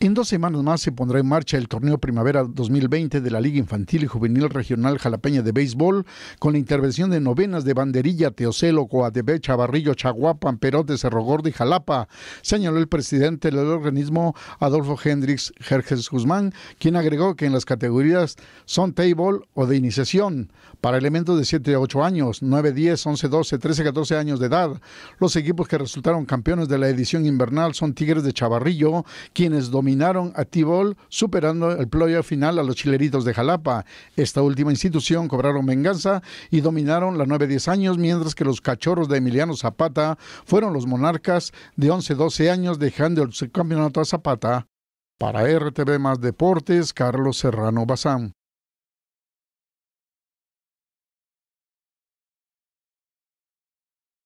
En dos semanas más se pondrá en marcha el torneo Primavera 2020 de la Liga Infantil y Juvenil Regional Jalapeña de Béisbol, con la intervención de novenas de Banderilla, Teocelo, Coatepec, Chavarrillo, Chahuapan, Perote, Cerro Gordo y Jalapa, señaló el presidente del organismo Adolfo Hendrix Jerjes Guzmán, quien agregó que en las categorías son table o de iniciación, para elementos de 7 a 8 años, 9, 10, 11, 12, 13, 14 años de edad. Los equipos que resultaron campeones de la edición invernal son Tigres de Chavarrillo, quienes dominaron dominaron a Tibol, superando el playoff final a los chileritos de Jalapa. Esta última institución cobraron venganza y dominaron la 9-10 años, mientras que los cachorros de Emiliano Zapata fueron los monarcas de 11-12 años, dejando el campeonato a Zapata. Para RTV Más Deportes, Carlos Serrano Bazán.